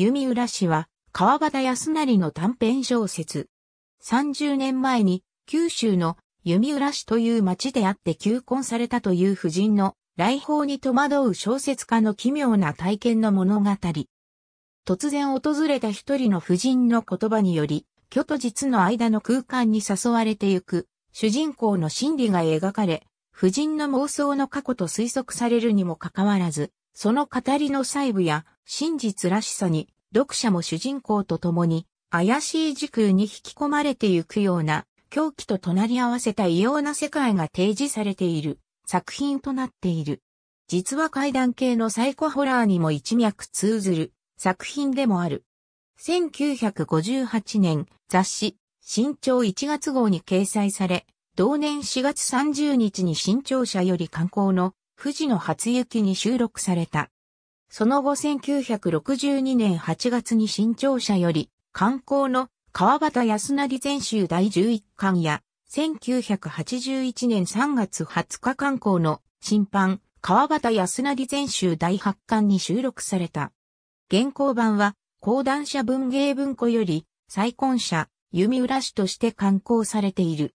弓浦氏は、川端康成の短編小説。30年前に、九州の弓浦市という町であって求婚されたという夫人の来訪に戸惑う小説家の奇妙な体験の物語。突然訪れた一人の夫人の言葉により、虚と実の間の空間に誘われてゆく、主人公の心理が描かれ、夫人の妄想の過去と推測されるにもかかわらず、その語りの細部や真実らしさに読者も主人公と共に怪しい時空に引き込まれてゆくような狂気と隣り合わせた異様な世界が提示されている作品となっている。実は階段系のサイコホラーにも一脈通ずる作品でもある。1958年雑誌新潮1月号に掲載され、同年4月30日に新潮社より刊行の富士の初雪に収録された。その後1962年8月に新潮社より、観光の川端康成全集第11巻や、1981年3月20日刊行の新版川端康成全集第8巻に収録された。現行版は、講談社文芸文庫より、再婚者、弓浦氏として刊行されている。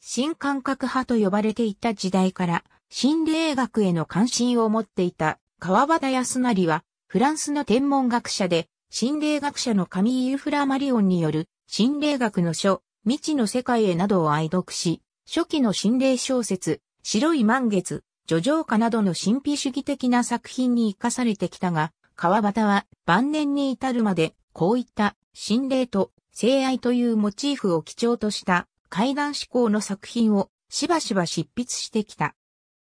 新感覚派と呼ばれていた時代から、心霊学への関心を持っていた川端康成は、フランスの天文学者で、心霊学者の神イルフラマリオンによる、心霊学の書、未知の世界へなどを愛読し、初期の心霊小説、白い満月、叙情歌などの神秘主義的な作品に生かされてきたが、川端は晩年に至るまで、こういった心霊と性愛というモチーフを基調とした怪談志向の作品をしばしば執筆してきた。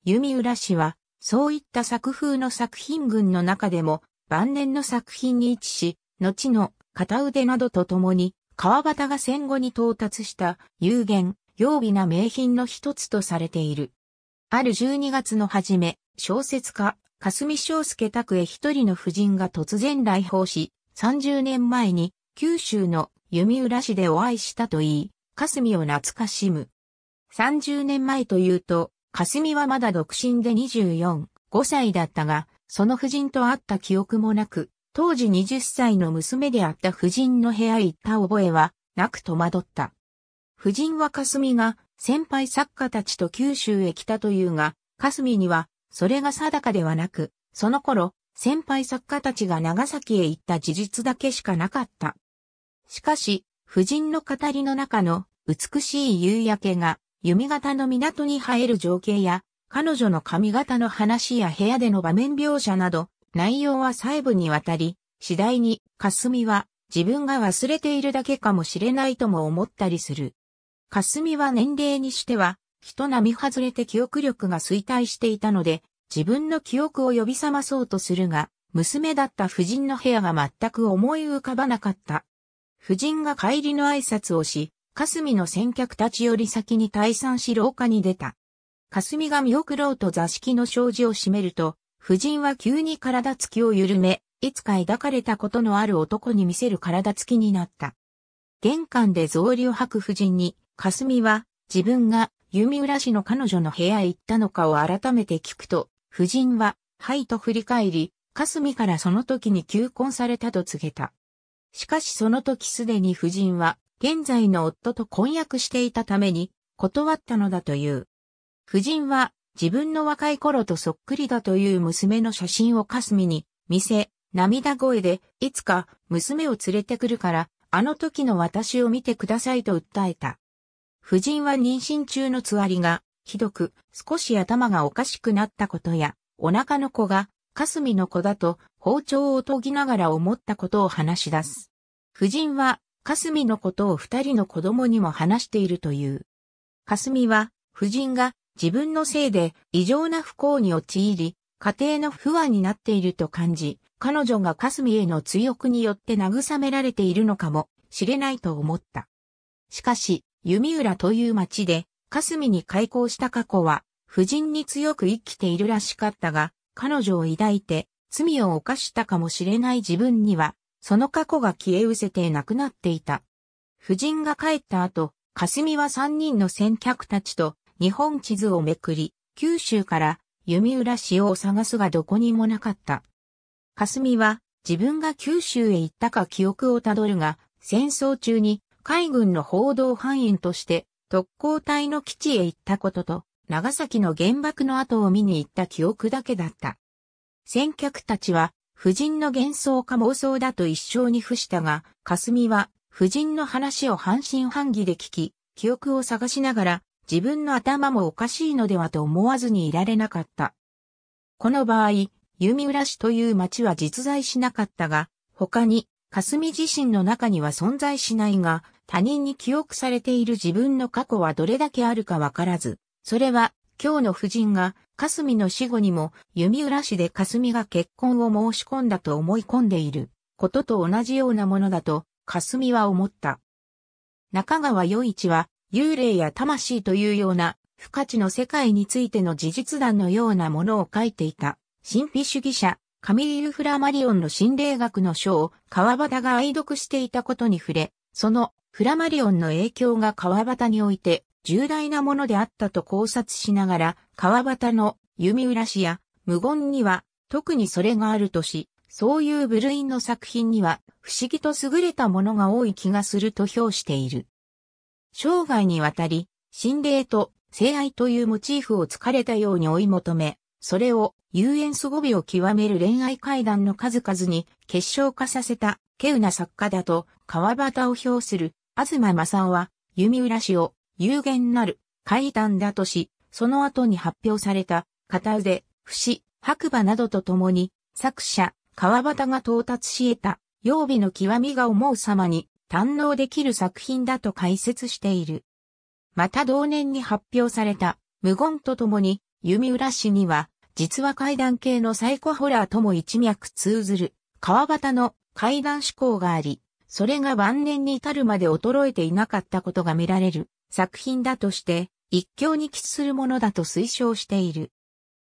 弓浦氏はそういった作風の作品群の中でも晩年の作品に位置し、後の片腕などとともに、川端が戦後に到達した有限、曜日な名品の一つとされている。ある12月の初め、小説家、霞章介拓へ一人の夫人が突然来訪し、30年前に九州の弓浦市でお会いしたと言い、霞を懐かしむ。30年前というと、霞はまだ独身で24、5歳だったが、その夫人と会った記憶もなく、当時20歳の娘であった夫人の部屋へ行った覚えはなく戸惑った。夫人は霞が先輩作家たちと九州へ来たというが、霞にはそれが定かではなく、その頃、先輩作家たちが長崎へ行った事実だけしかなかった。しかし、夫人の語りの中の美しい夕焼けが弓形の港に生える情景や、彼女の髪型の話や部屋での場面描写など、内容は細部にわたり、次第に、霞は、自分が忘れているだけかもしれないとも思ったりする。霞は年齢にしては、人並み外れて記憶力が衰退していたので、自分の記憶を呼び覚まそうとするが、娘だった夫人の部屋が全く思い浮かばなかった。夫人が帰りの挨拶をし、霞の先客たちより先に退散し廊下に出た。霞が見送ろうと座敷の障子を閉めると、夫人は急に体つきを緩め、いつか抱かれたことのある男に見せる体つきになった。玄関で草履を吐く夫人に、霞は自分が弓浦市の彼女の部屋へ行ったのかを改めて聞くと、夫人は、はいと振り返り、霞からその時に求婚されたと告げた。しかしその時すでに夫人は現在の夫と婚約していたために断ったのだという。夫人は自分の若い頃とそっくりだという娘の写真をかすみに見せ、涙声でいつか娘を連れてくるからあの時の私を見てくださいと訴えた。夫人は妊娠中のつわりがひどく少し頭がおかしくなったことやお腹の子がかすみの子だと包丁を研ぎながら思ったことを話し出す。夫人はかすみのことを二人の子供にも話しているという。かすみは、夫人が自分のせいで異常な不幸に陥り、家庭の不安になっていると感じ、彼女がかすみへの追憶によって慰められているのかもしれないと思った。しかし、弓浦という町で、かすみに開校した過去は、夫人に強く生きているらしかったが、彼女を抱いて、罪を犯したかもしれない自分には、その過去が消え失せて亡くなっていた。夫人が帰った後、霞は三人の先客たちと日本地図をめくり、九州から弓浦市を探すがどこにもなかった。霞は自分が九州へ行ったか記憶をたどるが、戦争中に海軍の報道範囲として特攻隊の基地へ行ったことと、長崎の原爆の跡を見に行った記憶だけだった。先客たちは夫人の幻想か妄想だと一生に付したが、霞は、夫人の話を半信半疑で聞き、記憶を探しながら、自分の頭もおかしいのではと思わずにいられなかった。この場合、弓浦市という町は実在しなかったが、他に、霞自身の中には存在しないが、他人に記憶されている自分の過去はどれだけあるかわからず、それは、今日の夫人が霞の死後にも弓浦氏で霞が結婚を申し込んだと思い込んでいることと同じようなものだと霞は思った。中川与一は幽霊や魂というような不可知の世界についての事実談のようなものを書いていた神秘主義者カミリル・フラマリオンの心霊学の書を川端が愛読していたことに触れ、そのフラマリオンの影響が川端において重大なものであったと考察しながら、川端の弓浦氏や無言には特にそれがあるとし、そういう部類の作品には不思議と優れたものが多い気がすると評している。生涯にわたり、心霊と性愛というモチーフを疲れたように追い求め、それを遊園すごを極める恋愛階段の数々に結晶化させた稀有な作家だと川端を評する東正夫は弓浦氏を有限なる、怪談だとし、その後に発表された、片腕、節、白馬などと共に、作者、川端が到達し得た、曜日の極みが思う様に、堪能できる作品だと解説している。また同年に発表された、無言と共に、弓浦市には、実は怪談系のサイコホラーとも一脈通ずる、川端の怪談思考があり、それが晩年に至るまで衰えていなかったことが見られる。作品だとして、一興に喫するものだと推奨している。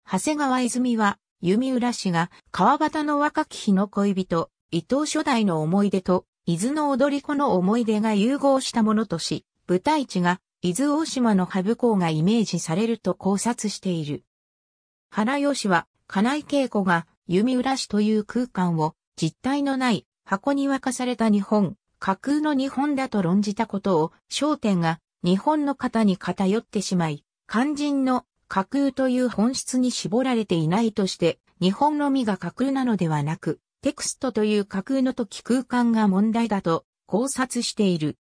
長谷川泉は、弓浦氏が川端の若き日の恋人、伊藤初代の思い出と、伊豆の踊り子の思い出が融合したものとし、舞台地が伊豆大島の羽生港がイメージされると考察している。原吉は、金井恵子が弓浦市という空間を実体のない箱に沸かされた日本、架空の日本だと論じたことを、焦点が日本の型に偏ってしまい、肝心の架空という本質に絞られていないとして、日本のみが架空なのではなく、テクストという架空の時空間が問題だと考察している。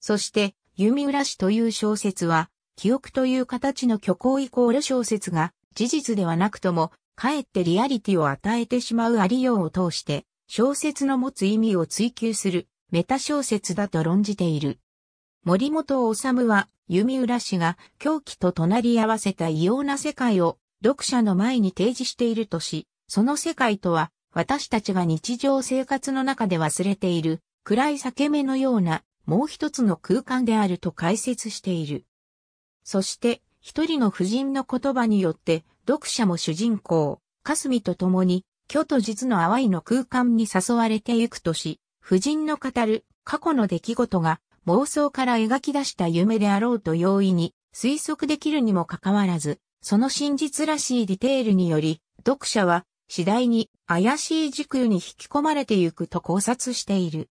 そして、弓浦氏という小説は、記憶という形の虚構イコール小説が、事実ではなくとも、かえってリアリティを与えてしまうありようを通して、小説の持つ意味を追求する、メタ小説だと論じている。森本治は、弓浦氏が狂気と隣り合わせた異様な世界を読者の前に提示しているとし、その世界とは、私たちが日常生活の中で忘れている、暗い裂け目のような、もう一つの空間であると解説している。そして、一人の夫人の言葉によって、読者も主人公、霞と共に、虚と実の淡いの空間に誘われてゆくとし、夫人の語る過去の出来事が妄想から描き出した夢であろうと容易に推測できるにもかかわらず、その真実らしいディテールにより、読者は次第に怪しい時空に引き込まれてゆくと考察している。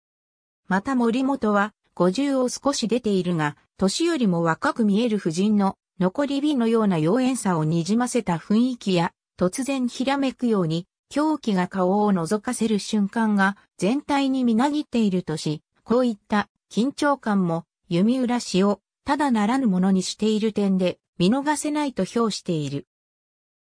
また森本は50を少し出ているが、年よりも若く見える夫人の残り火のような妖艶さをにじませた雰囲気や、突然ひらめくように狂気が顔を覗かせる瞬間が全体にみなぎっているとし、こういった緊張感も弓浦氏をただならぬものにしている点で見逃せないと評している。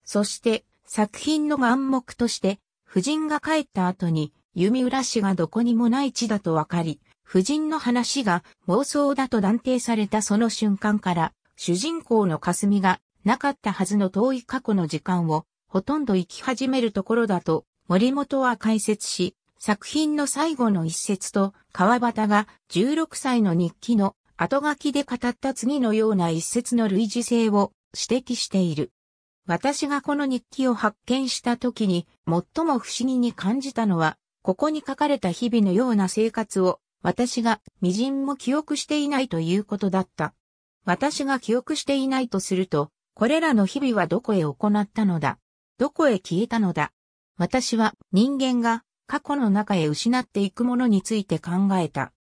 そして作品の眼目として夫人が帰った後に弓浦氏がどこにもない地だとわかり、夫人の話が妄想だと断定されたその瞬間から主人公の霞がなかったはずの遠い過去の時間をほとんど生き始めるところだと森本は解説し、作品の最後の一節と、川端が16歳の日記の後書きで語った次のような一節の類似性を指摘している。私がこの日記を発見した時に最も不思議に感じたのは、ここに書かれた日々のような生活を私が微塵も記憶していないということだった。私が記憶していないとすると、これらの日々はどこへ行ったのだ。どこへ消えたのだ。私は人間が過去の中へ失っていくものについて考えた。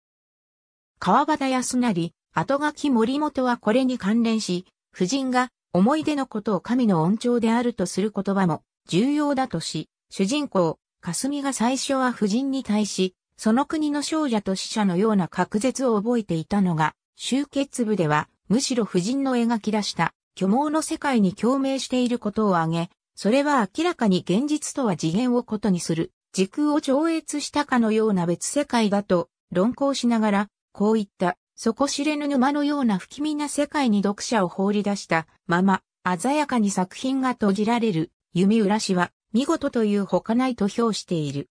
川端康成、後書き森本はこれに関連し、夫人が思い出のことを神の恩寵であるとする言葉も重要だとし、主人公、霞が最初は夫人に対し、その国の少女と死者のような隔絶を覚えていたのが、集結部では、むしろ夫人の描き出した虚妄の世界に共鳴していることを挙げ、それは明らかに現実とは次元を異にする時空を超越したかのような別世界だと論考しながら、こういった底知れぬ沼のような不気味な世界に読者を放り出したまま、鮮やかに作品が閉じられる、弓浦氏は、見事という他ないと評している。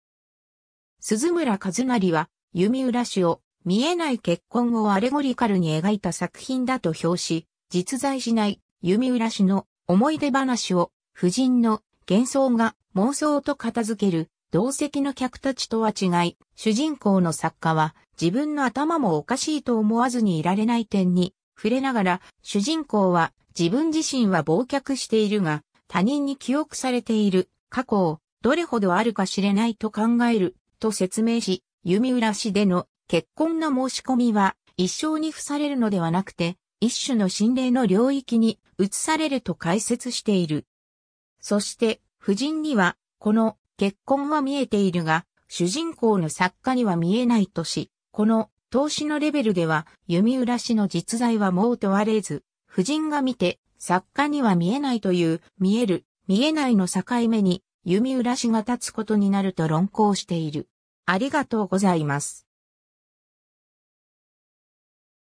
鈴村和成は、弓浦氏を、見えない結婚をアレゴリカルに描いた作品だと評し、実在しない弓浦氏の思い出話を、夫人の幻想が妄想と片付ける同席の客たちとは違い、主人公の作家は自分の頭もおかしいと思わずにいられない点に触れながら、主人公は自分自身は忘却しているが、他人に記憶されている過去をどれほどあるか知れないと考えると説明し、弓浦市での結婚の申し込みは一生に付されるのではなくて、一種の心霊の領域に移されると解説している。そして、夫人には、この結婚は見えているが、主人公の作家には見えないとし、この投資のレベルでは弓浦氏の実在はもう問われず、夫人が見て作家には見えないという見える、見えないの境目に弓浦氏が立つことになると論考している。ありがとうございます。